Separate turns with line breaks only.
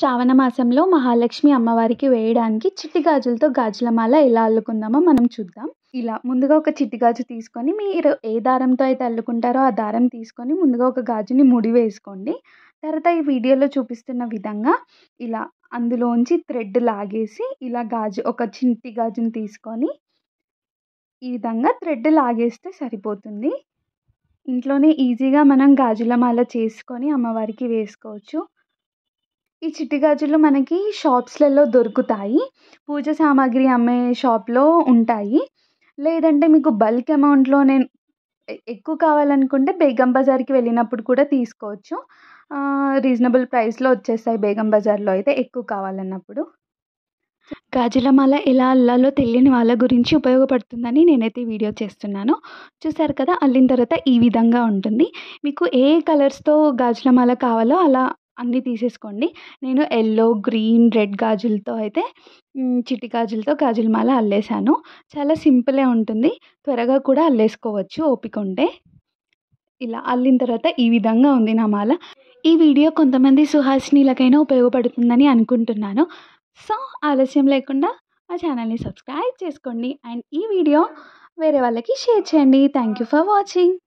శ్రావణ మాసంలో మహాలక్ష్మి అమ్మవారికి వేయడానికి చిట్టి గాజులతో గాజుల మాల ఎలా అల్లుకుందామో మనం చూద్దాం ఇలా ముందుగా ఒక చిట్టి గాజు తీసుకొని మీరు ఏ దారంతో అయితే అల్లుకుంటారో ఆ దారం తీసుకొని ముందుగా ఒక గాజుని ముడి వేసుకోండి తర్వాత ఈ వీడియోలో చూపిస్తున్న విధంగా ఇలా అందులోంచి థ్రెడ్ లాగేసి ఇలా గాజు ఒక చిట్టి గాజుని తీసుకొని ఈ విధంగా థ్రెడ్ లాగేస్తే సరిపోతుంది ఇంట్లోనే ఈజీగా మనం గాజుల మాల చేసుకొని అమ్మవారికి వేసుకోవచ్చు ఈ చిట్టి గాజులు మనకి షాప్స్లలో దొరుకుతాయి పూజ సామాగ్రి అమ్మే షాప్లో ఉంటాయి లేదంటే మీకు బల్క్ అమౌంట్లో నేను ఎక్కువ కావాలనుకుంటే బేగం బజార్కి వెళ్ళినప్పుడు కూడా తీసుకోవచ్చు రీజనబుల్ ప్రైస్లో వచ్చేస్తాయి బేగం బజార్లో అయితే ఎక్కువ కావాలన్నప్పుడు గాజుల మాల ఎలా అల్లాలో తెలియని వాళ్ళ గురించి ఉపయోగపడుతుందని నేనైతే వీడియో చేస్తున్నాను చూసారు కదా అల్లిన తర్వాత ఈ విధంగా ఉంటుంది మీకు ఏ కలర్స్తో గాజుల మాల కావాలో అలా అన్నీ తీసేసుకోండి నేను ఎల్లో గ్రీన్ రెడ్ గాజులతో అయితే చిట్టి గాజులతో గాజుల మాల అల్లేసాను చాలా సింపులే ఉంటుంది త్వరగా కూడా అల్లేసుకోవచ్చు ఓపిక ఉంటే ఇలా అల్లిన తర్వాత ఈ విధంగా ఉంది నా మాల ఈ వీడియో కొంతమంది సుహాసినీలకైనా ఉపయోగపడుతుందని అనుకుంటున్నాను సో ఆలస్యం లేకుండా మా ఛానల్ని సబ్స్క్రైబ్ చేసుకోండి అండ్ ఈ వీడియో వేరే వాళ్ళకి షేర్ చేయండి థ్యాంక్ యూ ఫర్ వాచింగ్